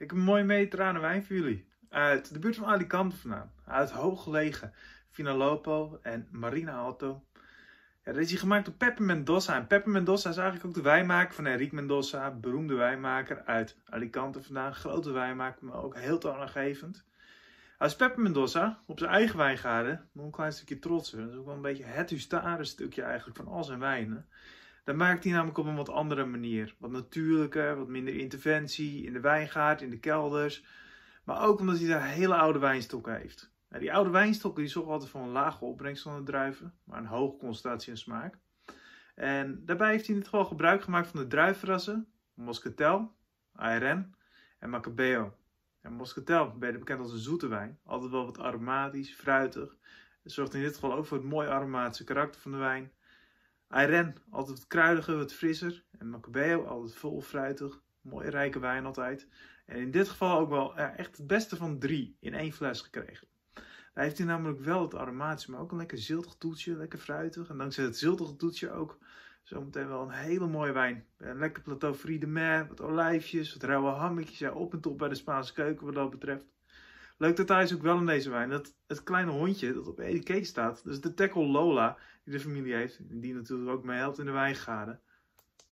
Ik heb een mooi mediterrane wijn voor jullie. Uit de buurt van Alicante vandaan. Uit hooggelegen Finalopo en Marina Alto. Ja, dat is gemaakt door Pepe Mendoza. En Pepe Mendoza is eigenlijk ook de wijnmaker van Enrique Mendoza. Beroemde wijnmaker uit Alicante vandaan. Grote wijnmaker, maar ook heel toonaangevend. Als Pepe Mendoza op zijn eigen wijngaarden nog een klein stukje trotser. Dat is ook wel een beetje het Hustare stukje eigenlijk van al zijn wijnen. Dan maakt hij namelijk op een wat andere manier. Wat natuurlijker, wat minder interventie in de wijngaard, in de kelders. Maar ook omdat hij daar hele oude wijnstokken heeft. die oude wijnstokken die zorgen altijd voor een lage opbrengst van de druiven, maar een hoge concentratie aan smaak. En daarbij heeft hij in dit geval gebruik gemaakt van de druivenrassen Moscatel, ARN en Macabeo. En Moscatel, beter bekend als een zoete wijn, altijd wel wat aromatisch, fruitig. Het zorgt in dit geval ook voor het mooi aromatische karakter van de wijn. Airen, altijd wat kruidiger, wat frisser. En Macabeo, altijd vol fruitig. Mooie rijke wijn altijd. En in dit geval ook wel echt het beste van drie in één fles gekregen. Hij heeft hier namelijk wel het aromatische, maar ook een lekker ziltig toetje, lekker fruitig. En dankzij het ziltige toetje ook zometeen wel een hele mooie wijn. Een lekker plateau Fride Mer, wat olijfjes, wat rauwe hammetjes. Ja, op en top bij de Spaanse keuken wat dat betreft. Leuk detail is ook wel in deze wijn dat het kleine hondje dat op Eddie staat, dus de tackle Lola, die de familie heeft, die natuurlijk ook meehelpt in de wijngaarden,